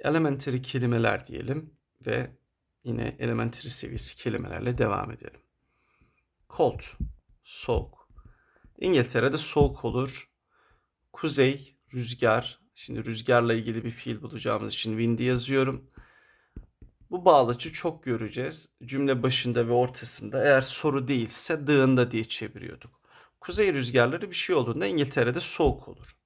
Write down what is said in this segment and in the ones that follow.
elementary kelimeler diyelim ve yine elementary seviyesi kelimelerle devam edelim. Cold, soğuk. İngiltere'de soğuk olur. Kuzey, rüzgar. Şimdi rüzgarla ilgili bir fiil bulacağımız için windy yazıyorum. Bu bağlacı çok göreceğiz. Cümle başında ve ortasında eğer soru değilse dığında diye çeviriyorduk. Kuzey rüzgarları bir şey olduğunda İngiltere'de soğuk olur.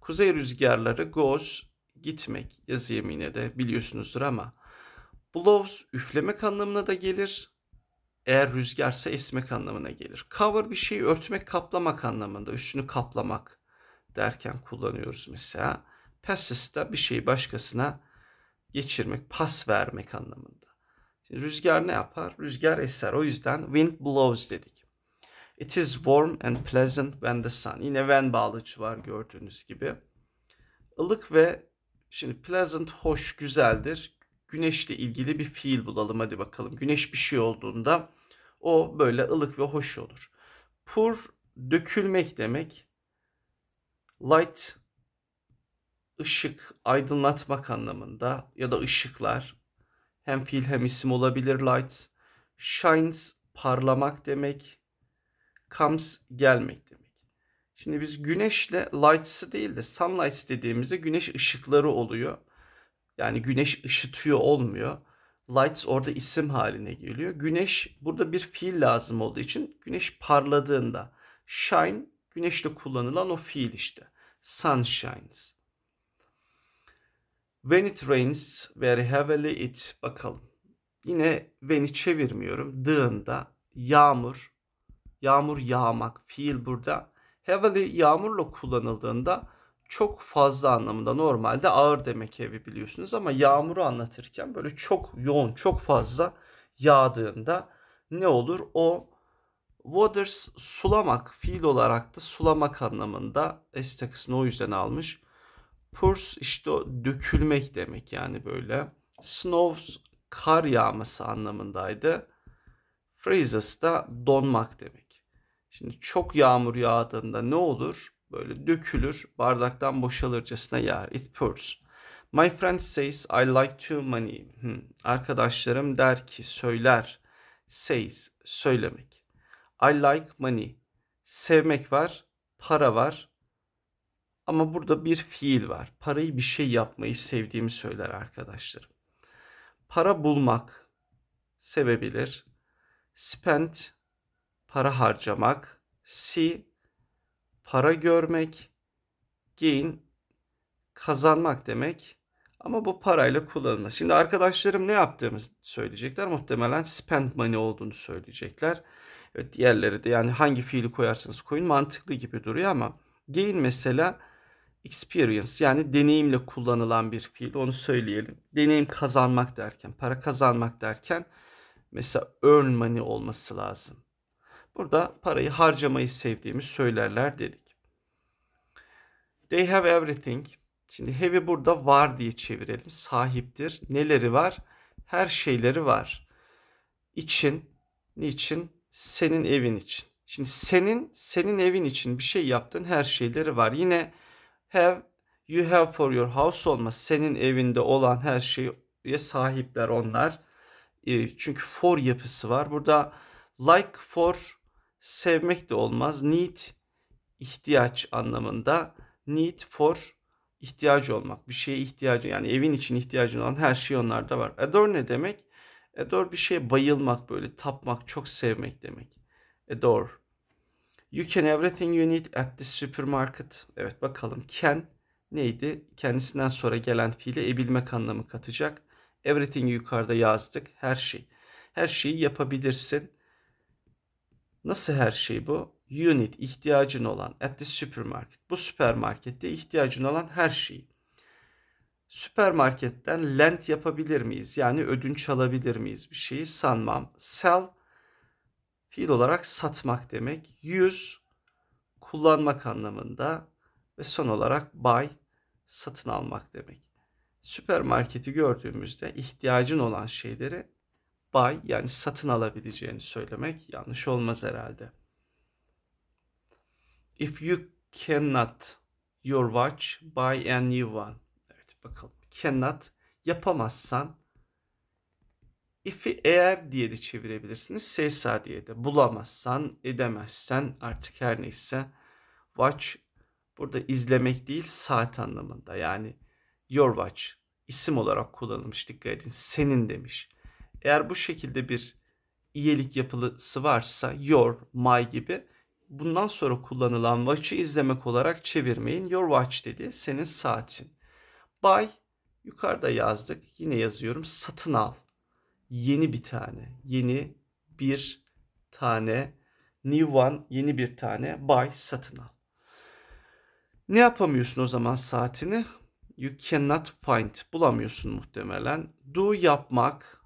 Kuzey rüzgarları goes gitmek yazı yemine de biliyorsunuzdur ama blows üflemek anlamına da gelir. Eğer rüzgarsa esmek anlamına gelir. Cover bir şeyi örtmek, kaplamak anlamında. Üstünü kaplamak derken kullanıyoruz mesela. Passes da bir şeyi başkasına geçirmek, pas vermek anlamında. Şimdi rüzgar ne yapar? Rüzgar eser. O yüzden wind blows dedik. It is warm and pleasant when the sun. Yine when bağlacı var gördüğünüz gibi. Ilık ve Şimdi pleasant hoş, güzeldir. Güneşle ilgili bir fiil bulalım hadi bakalım. Güneş bir şey olduğunda o böyle ılık ve hoş olur. Pour dökülmek demek. Light ışık, aydınlatmak anlamında ya da ışıklar hem fiil hem isim olabilir light. Shines parlamak demek. Comes gelmek demek. Şimdi biz güneşle lights'ı değil de sunlights dediğimizde güneş ışıkları oluyor. Yani güneş ışıtıyor olmuyor. Lights orada isim haline geliyor. Güneş burada bir fiil lazım olduğu için güneş parladığında shine güneşle kullanılan o fiil işte. Sun shines. When it rains very heavily it bakalım. Yine when'i çevirmiyorum. Dığında yağmur. Yağmur yağmak. Fiil burada Heavily yağmurla kullanıldığında çok fazla anlamında normalde ağır demek heavy biliyorsunuz ama yağmuru anlatırken böyle çok yoğun, çok fazla yağdığında ne olur? O waters sulamak fiil olarak da sulamak anlamında S takısını o yüzden almış. Pours işte dökülmek demek yani böyle. Snows kar yağması anlamındaydı. Freezes da donmak demek. Şimdi çok yağmur yağdığında ne olur? Böyle dökülür, bardaktan boşalırcasına yağar. It pours. My friend says I like to money. Hmm. Arkadaşlarım der ki söyler. Says söylemek. I like money. Sevmek var, para var. Ama burada bir fiil var. Parayı bir şey yapmayı sevdiğimi söyler arkadaşlarım. Para bulmak sevebilir. Spent para harcamak, si para görmek, gain kazanmak demek. Ama bu parayla kullanılma. Şimdi arkadaşlarım ne yaptığımızı söyleyecekler. Muhtemelen spend money olduğunu söyleyecekler. Evet, diğerleri de yani hangi fiili koyarsanız koyun mantıklı gibi duruyor ama gain mesela experience yani deneyimle kullanılan bir fiil onu söyleyelim. Deneyim kazanmak derken, para kazanmak derken mesela earn money olması lazım. Burada parayı harcamayı sevdiğimiz söylerler dedik. They have everything. Şimdi have'i burada var diye çevirelim. Sahiptir. Neleri var? Her şeyleri var. İçin. Niçin? Senin evin için. Şimdi senin senin evin için bir şey yaptın. Her şeyleri var. Yine have you have for your house olmaz. Senin evinde olan her şeye sahipler onlar. E, çünkü for yapısı var. Burada like for sevmek de olmaz. Need ihtiyaç anlamında need for ihtiyacı olmak. Bir şeye ihtiyacı yani evin için ihtiyacın olan her şey onlarda var. Adore ne demek? Adore bir şeye bayılmak böyle tapmak çok sevmek demek. Adore. You can everything you need at the supermarket. Evet bakalım can neydi? Kendisinden sonra gelen fiile ebilmek anlamı katacak. Everything yukarıda yazdık. Her şey. Her şeyi yapabilirsin. Nasıl her şey bu? unit ihtiyacın olan at the supermarket. Bu süpermarkette ihtiyacın olan her şeyi. Süpermarketten lent yapabilir miyiz? Yani ödünç alabilir miyiz bir şeyi? Sanmam. Sell fiil olarak satmak demek. Use kullanmak anlamında ve son olarak buy satın almak demek. Süpermarketi gördüğümüzde ihtiyacın olan şeyleri buy yani satın alabileceğini söylemek yanlış olmaz herhalde. If you cannot your watch buy a new one. Evet bakalım. Cannot yapamazsan if'i eğer diye de çevirebilirsiniz. Sesa diye de bulamazsan, edemezsen artık her neyse watch burada izlemek değil saat anlamında. Yani your watch isim olarak kullanılmış dikkat edin. Senin demiş. Eğer bu şekilde bir iyelik yapılısı varsa your, my gibi bundan sonra kullanılan watch'ı izlemek olarak çevirmeyin. Your watch dedi senin saatin. Buy yukarıda yazdık. Yine yazıyorum satın al. Yeni bir tane. Yeni bir tane. New one yeni bir tane. Buy satın al. Ne yapamıyorsun o zaman saatini? You cannot find. Bulamıyorsun muhtemelen. Do yapmak,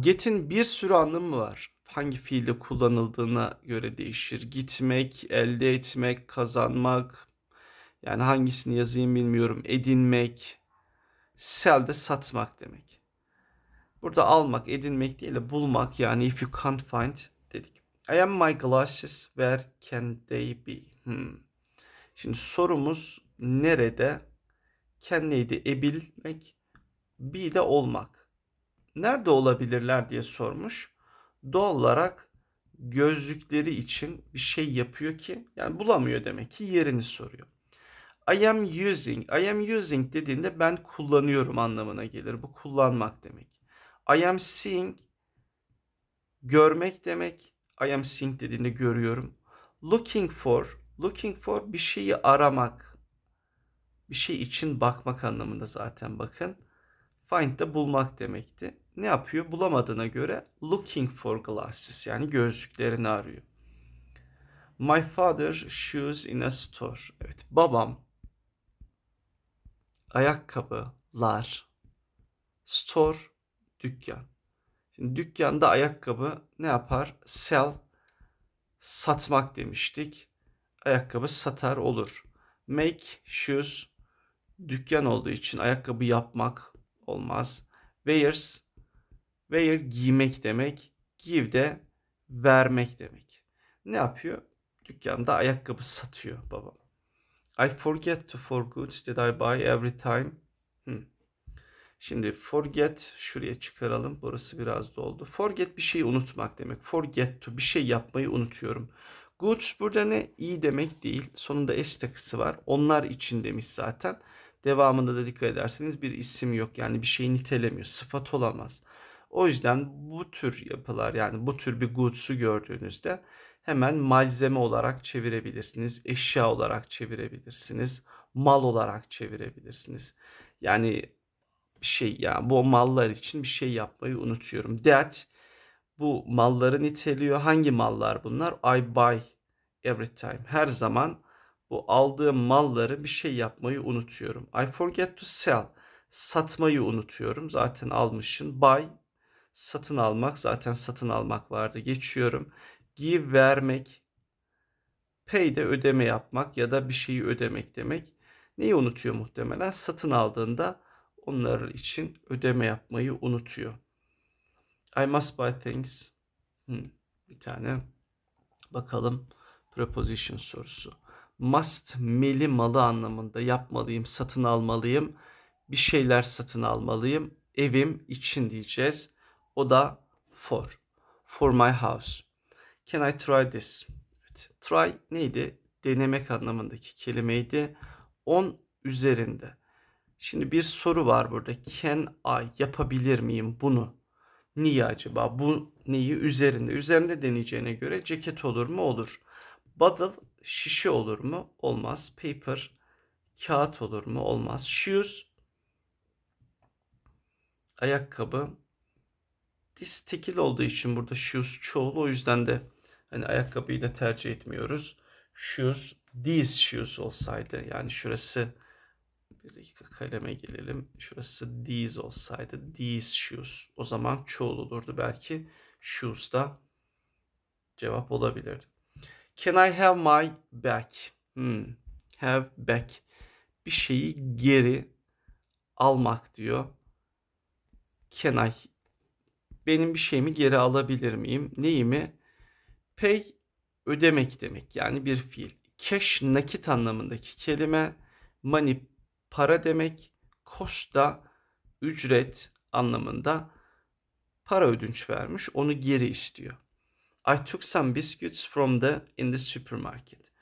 get'in bir sürü anlamı var. Hangi fiilde kullanıldığına göre değişir. Gitmek, elde etmek, kazanmak. Yani hangisini yazayım bilmiyorum. Edinmek. Sell satmak demek. Burada almak, edinmek değil de bulmak yani if you can't find dedik. I am my glasses, where can they be? Hmm. Şimdi sorumuz nerede? Can neydi? E be de olmak nerede olabilirler diye sormuş. Doğal olarak gözlükleri için bir şey yapıyor ki yani bulamıyor demek ki yerini soruyor. I am using. I am using dediğinde ben kullanıyorum anlamına gelir. Bu kullanmak demek. I am seeing görmek demek. I am seeing dediğinde görüyorum. Looking for. Looking for bir şeyi aramak. Bir şey için bakmak anlamında zaten bakın. Find de bulmak demekti ne yapıyor? Bulamadığına göre looking for glasses yani gözlüklerini arıyor. My father shoes in a store. Evet babam ayakkabılar store dükkan. Şimdi dükkanda ayakkabı ne yapar? Sell satmak demiştik. Ayakkabı satar olur. Make shoes dükkan olduğu için ayakkabı yapmak olmaz. Wears Wear giymek demek. Give de vermek demek. Ne yapıyor? Dükkanda ayakkabı satıyor babam. I forget to forget goods that I buy every time. Hmm. Şimdi forget şuraya çıkaralım. Burası biraz doldu. Forget bir şeyi unutmak demek. Forget to bir şey yapmayı unutuyorum. Goods burada ne? İyi demek değil. Sonunda S takısı var. Onlar için demiş zaten. Devamında da dikkat ederseniz bir isim yok. Yani bir şeyi nitelemiyor. Sıfat olamaz. O yüzden bu tür yapılar yani bu tür bir goods'u gördüğünüzde hemen malzeme olarak çevirebilirsiniz, eşya olarak çevirebilirsiniz, mal olarak çevirebilirsiniz. Yani bir şey yani bu mallar için bir şey yapmayı unutuyorum. That bu malları niteliyor. Hangi mallar bunlar? I buy every time. Her zaman bu aldığım malları bir şey yapmayı unutuyorum. I forget to sell. Satmayı unutuyorum. Zaten almışım. Buy Satın almak zaten satın almak vardı. Geçiyorum. Give vermek. Pay de ödeme yapmak ya da bir şeyi ödemek demek. Neyi unutuyor muhtemelen? Satın aldığında onlar için ödeme yapmayı unutuyor. I must buy things. Hmm, bir tane bakalım preposition sorusu. Must meli malı anlamında yapmalıyım, satın almalıyım. Bir şeyler satın almalıyım. Evim için diyeceğiz. O da for. For my house. Can I try this? Evet. Try neydi? Denemek anlamındaki kelimeydi. 10 üzerinde. Şimdi bir soru var burada. Can I yapabilir miyim bunu? Niye acaba? Bu neyi üzerinde? Üzerinde deneyeceğine göre ceket olur mu? Olur. Bottle şişe olur mu? Olmaz. Paper kağıt olur mu? Olmaz. Shoes ayakkabı Diz tekil olduğu için burada shoes çoğul. O yüzden de hani ayakkabıyı da tercih etmiyoruz. Shoes, these shoes olsaydı yani şurası bir dakika kaleme gelelim. Şurası these olsaydı these shoes. O zaman çoğul olurdu belki. Shoes da cevap olabilirdi. Can I have my back? Hmm. Have back. Bir şeyi geri almak diyor. Can I benim bir şeyimi geri alabilir miyim? Neyimi? Pay ödemek demek yani bir fiil. Cash nakit anlamındaki kelime money para demek. Cost da ücret anlamında para ödünç vermiş. Onu geri istiyor. I took some biscuits from the in the supermarket.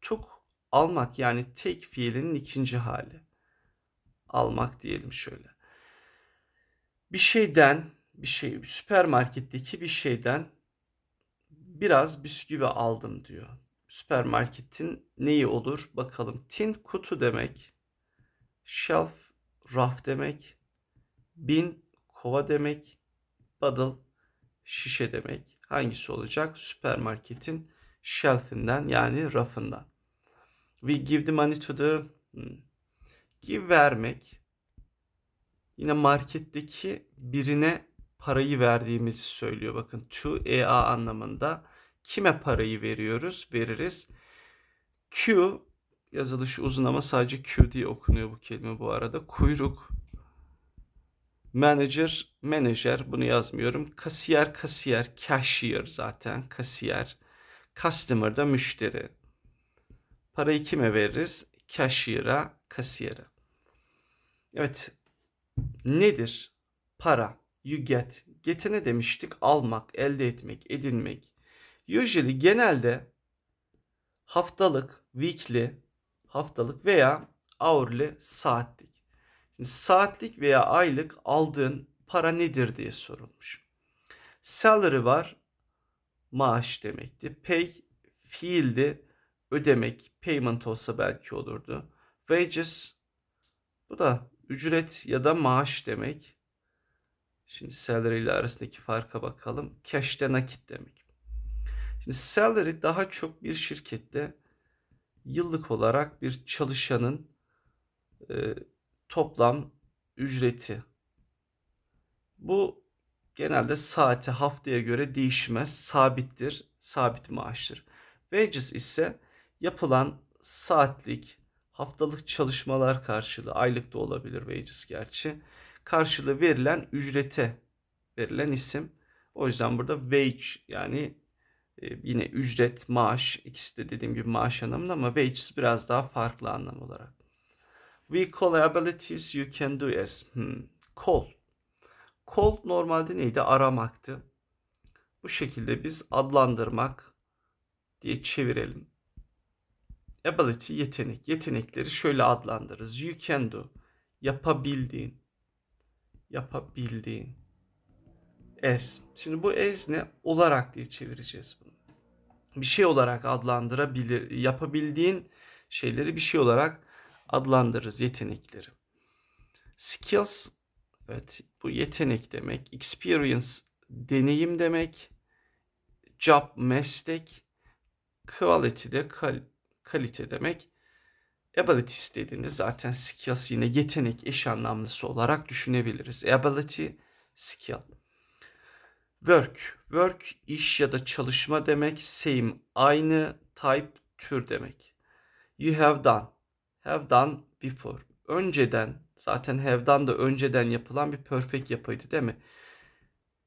Took almak yani take fiilinin ikinci hali. Almak diyelim şöyle. Bir şeyden bir şey süpermarketteki bir şeyden biraz bisküvi aldım diyor. Süpermarketin neyi olur bakalım. Tin kutu demek. Shelf raf demek. Bin kova demek. Bottle şişe demek. Hangisi olacak? Süpermarketin shelf'inden yani rafından. We give the money to the hmm. give vermek. Yine marketteki birine parayı verdiğimizi söylüyor. Bakın to EA anlamında kime parayı veriyoruz? Veririz. Q yazılışı uzun ama sadece Q diye okunuyor bu kelime bu arada. Kuyruk Manager, manager bunu yazmıyorum. Kasiyer, kasiyer, cashier zaten kasiyer. Customer da müşteri. Parayı kime veririz? Cashier'a, kasiyere. Evet. Nedir para? you get. Get'e demiştik? Almak, elde etmek, edinmek. Usually genelde haftalık, weekly, haftalık veya hourly saatlik. Şimdi saatlik veya aylık aldığın para nedir diye sorulmuş. Salary var, maaş demekti. Pay fiildi, ödemek, payment olsa belki olurdu. Wages bu da ücret ya da maaş demek. Şimdi salary ile arasındaki farka bakalım. Cash'te nakit demek. Şimdi salary daha çok bir şirkette yıllık olarak bir çalışanın e, toplam ücreti. Bu genelde saate haftaya göre değişmez. Sabittir. Sabit maaştır. Wages ise yapılan saatlik haftalık çalışmalar karşılığı aylık da olabilir wages gerçi karşılığı verilen ücrete verilen isim. O yüzden burada wage yani e, yine ücret, maaş ikisi de dediğim gibi maaş anlamında ama wages biraz daha farklı anlam olarak. We call abilities you can do as. Hmm. Call. Call normalde neydi? Aramaktı. Bu şekilde biz adlandırmak diye çevirelim. Ability yetenek. Yetenekleri şöyle adlandırırız. You can do. Yapabildiğin yapabildiğin. Es. Şimdi bu es ne? Olarak diye çevireceğiz bunu. Bir şey olarak adlandırabilir, yapabildiğin şeyleri bir şey olarak adlandırırız yetenekleri. Skills, evet bu yetenek demek. Experience, deneyim demek. Job, meslek. Quality de kal- kalite demek. Ability istediğinde zaten skills yine yetenek eş anlamlısı olarak düşünebiliriz. Ability, skill. Work. Work iş ya da çalışma demek. Same aynı. Type tür demek. You have done. Have done before. Önceden zaten have done da önceden yapılan bir perfect yapıydı değil mi?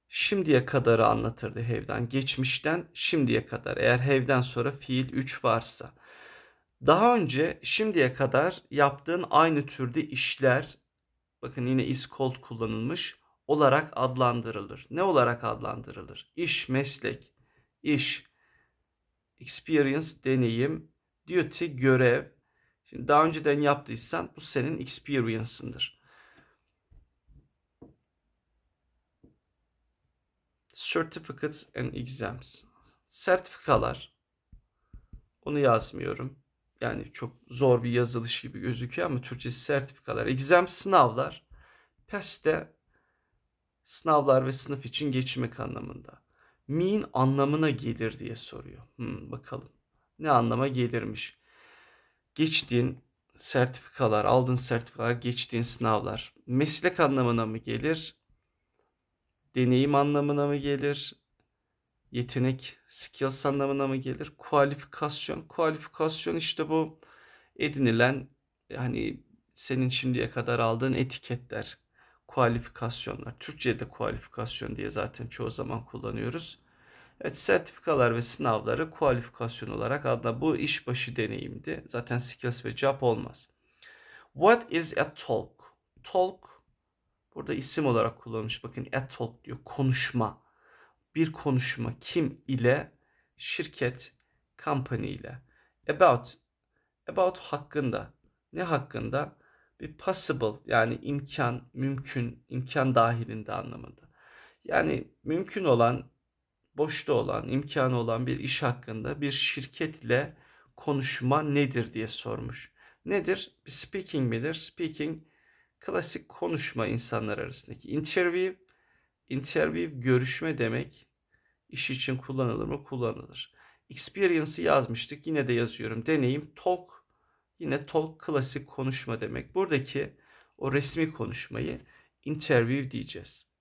Şimdiye kadarı anlatırdı have done Geçmişten şimdiye kadar. Eğer have'den sonra fiil 3 varsa. Daha önce şimdiye kadar yaptığın aynı türde işler bakın yine is called kullanılmış olarak adlandırılır. Ne olarak adlandırılır? İş, meslek, iş, experience, deneyim, duty, görev. Şimdi daha önceden yaptıysan bu senin experience'ındır. Certificates and exams. Sertifikalar. Onu yazmıyorum. Yani çok zor bir yazılış gibi gözüküyor ama Türkçesi sertifikalar, egzem sınavlar, PES'te sınavlar ve sınıf için geçmek anlamında. Mean anlamına gelir diye soruyor. Hmm, bakalım ne anlama gelirmiş. Geçtiğin sertifikalar, aldığın sertifikalar, geçtiğin sınavlar meslek anlamına mı gelir? Deneyim anlamına mı gelir? yetenek, skills anlamına mı gelir? Kualifikasyon. Kualifikasyon işte bu edinilen yani senin şimdiye kadar aldığın etiketler, kualifikasyonlar. Türkçe'de kualifikasyon diye zaten çoğu zaman kullanıyoruz. Evet sertifikalar ve sınavları kualifikasyon olarak adla bu işbaşı deneyimdi. Zaten skills ve job olmaz. What is a talk? Talk burada isim olarak kullanmış. Bakın a talk diyor konuşma bir konuşma kim ile şirket company ile about about hakkında ne hakkında bir possible yani imkan mümkün imkan dahilinde anlamında yani mümkün olan boşta olan imkanı olan bir iş hakkında bir şirket ile konuşma nedir diye sormuş. Nedir? Speaking midir? Speaking klasik konuşma insanlar arasındaki. Interview, interview görüşme demek iş için kullanılır mı? Kullanılır. Experience'ı yazmıştık. Yine de yazıyorum. Deneyim talk yine talk klasik konuşma demek. Buradaki o resmi konuşmayı interview diyeceğiz.